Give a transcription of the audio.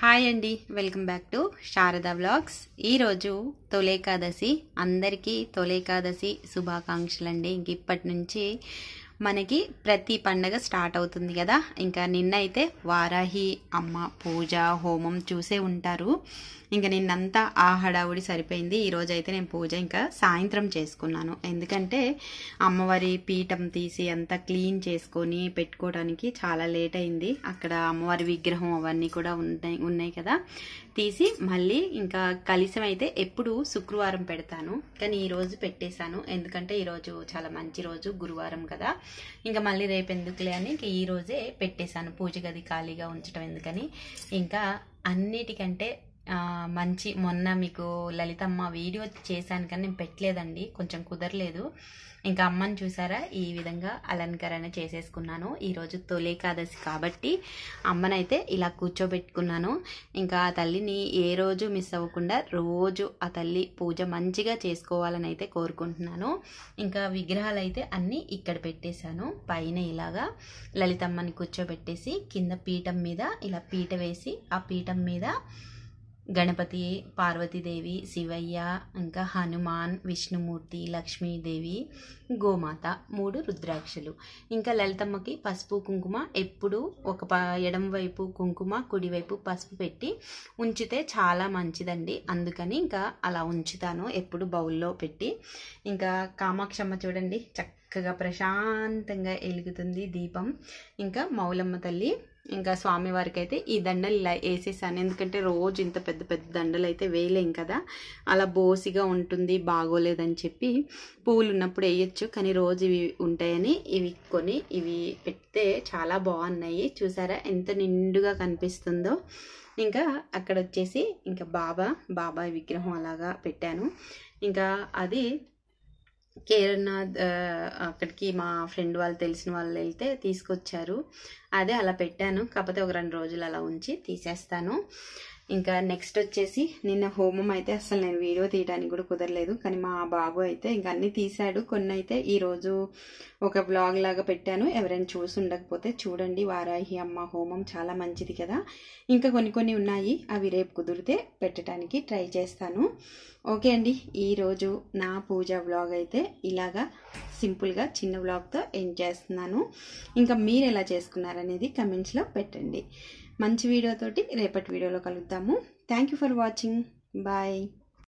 hi అండి welcome back to Sharada vlogs ఈరోజు తొలేకాదశి అందరికీ తొలేకాదశి శుభాకాంక్షలు అండి ఇంక ఇప్పటి నుంచి మనకి ప్రతి పండగ స్టార్ట్ అవుతుంది కదా ఇంకా నిన్నైతే వారాహి అమ్మ పూజ హోమం చూసే ఉంటారు ఇంకా నిన్నంతా ఆ హడావుడి సరిపోయింది ఈరోజు అయితే నేను పూజ ఇంకా సాయంత్రం చేసుకున్నాను ఎందుకంటే అమ్మవారి పీఠం తీసి అంతా క్లీన్ చేసుకొని పెట్టుకోవడానికి చాలా లేట్ అయింది అక్కడ అమ్మవారి విగ్రహం అవన్నీ కూడా ఉన్నాయి ఉన్నాయి కదా తీసి మళ్ళీ ఇంకా కలిసం అయితే ఎప్పుడు శుక్రవారం పెడతాను కానీ ఈరోజు పెట్టేశాను ఎందుకంటే ఈరోజు చాలా మంచి రోజు గురువారం కదా ఇంకా మళ్ళీ రేపు ఎందుకులే అని ఇంకా ఈరోజే పెట్టేశాను పూజ గది ఖాళీగా ఉంచడం ఎందుకని ఇంకా అన్నిటికంటే మంచి మొన్న మీకు లలితమ్మ వీడియో చేశాను కానీ నేను పెట్టలేదండి కొంచెం కుదరలేదు ఇంకా అమ్మని చూసారా ఈ విధంగా అలంకరణ చేసేసుకున్నాను ఈరోజు తొలి ఏకాదశి కాబట్టి అమ్మనైతే ఇలా కూర్చోబెట్టుకున్నాను ఇంకా ఆ తల్లిని ఏ రోజు మిస్ అవ్వకుండా రోజు ఆ తల్లి పూజ మంచిగా చేసుకోవాలని అయితే కోరుకుంటున్నాను ఇంకా విగ్రహాలు అయితే అన్నీ ఇక్కడ పెట్టేశాను పైన ఇలాగా లలితమ్మని కూర్చోబెట్టేసి కింద పీఠం మీద ఇలా పీట వేసి ఆ పీఠం మీద గణపతి పార్వతీదేవి శివయ్య ఇంకా హనుమాన్ విష్ణుమూర్తి లక్ష్మీదేవి గోమాత మూడు రుద్రాక్షలు ఇంకా లలితమ్మకి పసుపు కుంకుమ ఎప్పుడు ఒక ఎడం వైపు కుంకుమ కుడివైపు పసుపు పెట్టి ఉంచితే చాలా మంచిదండి అందుకని ఇంకా అలా ఉంచుతాను ఎప్పుడు బౌల్లో పెట్టి ఇంకా కామాక్షమ్మ చూడండి చక్కగా ప్రశాంతంగా ఎలుగుతుంది దీపం ఇంకా మౌలమ్మ తల్లి ఇంకా స్వామివారికి అయితే ఈ దండలు ఇలా వేసేసాను ఎందుకంటే రోజు ఇంత పెద్ద పెద్ద దండలు అయితే వేయలేం కదా అలా బోసిగా ఉంటుంది బాగోలేదని చెప్పి పూలు ఉన్నప్పుడు వేయచ్చు కానీ రోజు ఇవి ఉంటాయని ఇవి కొని ఇవి పెడితే చాలా బాగున్నాయి చూసారా ఎంత నిండుగా కనిపిస్తుందో ఇంకా అక్కడ వచ్చేసి ఇంకా బాబా బాబా విగ్రహం అలాగా పెట్టాను ఇంకా అది కేరనాథ్ అక్కడికి మా ఫ్రెండ్ వాళ్ళు తెలిసిన వాళ్ళు వెళ్తే తీసుకొచ్చారు అదే అలా పెట్టాను కాకపోతే ఒక రెండు రోజులు అలా ఉంచి తీసేస్తాను ఇంకా నెక్స్ట్ వచ్చేసి నిన్న హోమం అయితే అసలు నేను వీడియో తీయడానికి కూడా కుదరలేదు కానీ మా బాబు అయితే ఇంకా అన్నీ తీశాడు కొన్ని అయితే ఈరోజు ఒక బ్లాగ్ లాగా పెట్టాను ఎవరైనా చూసి ఉండకపోతే చూడండి వారాహి అమ్మ హోమం చాలా మంచిది కదా ఇంకా కొన్ని కొన్ని ఉన్నాయి అవి రేపు కుదిరితే పెట్టడానికి ట్రై చేస్తాను ఓకే అండి ఈరోజు నా పూజ బ్లాగ్ అయితే ఇలాగా సింపుల్గా చిన్న బ్లాగ్తో ఎండ్ చేస్తున్నాను ఇంకా మీరు ఎలా చేసుకున్నారనేది కమెంట్స్లో పెట్టండి మంచి వీడియోతోటి రేపటి వీడియోలో కలుద్దాము thank you for watching bye